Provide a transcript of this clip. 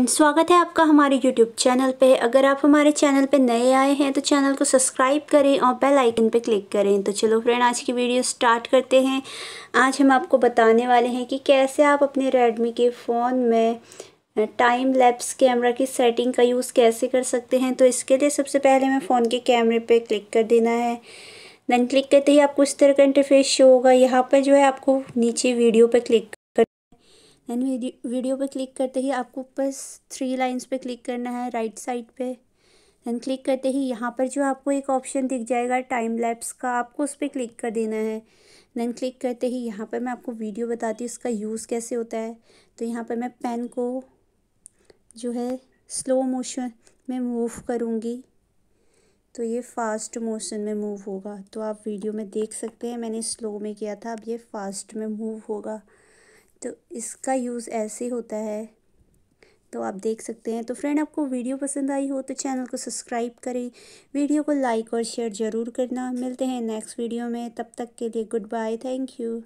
friends स्वागत है आपका हमारे यूट्यूब चैनल पे अगर आप हमारे चैनल पे नए आए हैं तो चैनल को सब्सक्राइब करें और बेल आइकन पे क्लिक करें तो चलो फ्रेंड आज की वीडियो स्टार्ट करते हैं आज हम आपको बताने वाले हैं कि कैसे आप अपने रेडमी के फ़ोन में टाइम लैप्स कैमरा की सेटिंग का यूज़ कैसे कर सकते हैं तो इसके लिए सबसे पहले मैं फ़ोन के कैमरे पर क्लिक कर देना है दैन क्लिक करते ही आपको इस तरह का इंटरफेस शो होगा यहाँ पर जो है आपको नीचे वीडियो पर क्लिक एंड वीडियो पर क्लिक करते ही आपको बस थ्री लाइंस पे क्लिक करना है राइट साइड पे एंड क्लिक करते ही यहाँ पर जो आपको एक ऑप्शन दिख जाएगा टाइम लैप्स का आपको उस पर क्लिक कर देना है देन क्लिक करते ही यहाँ पर मैं आपको वीडियो बताती हूँ उसका यूज़ कैसे होता है तो यहाँ पर मैं पेन को जो है स्लो मोशन में मूव करूँगी तो ये फास्ट मोशन में मूव होगा तो आप वीडियो में देख सकते हैं मैंने स्लो में किया था अब ये फास्ट में मूव होगा तो इसका यूज़ ऐसे होता है तो आप देख सकते हैं तो फ्रेंड आपको वीडियो पसंद आई हो तो चैनल को सब्सक्राइब करें वीडियो को लाइक और शेयर ज़रूर करना मिलते हैं नेक्स्ट वीडियो में तब तक के लिए गुड बाय थैंक यू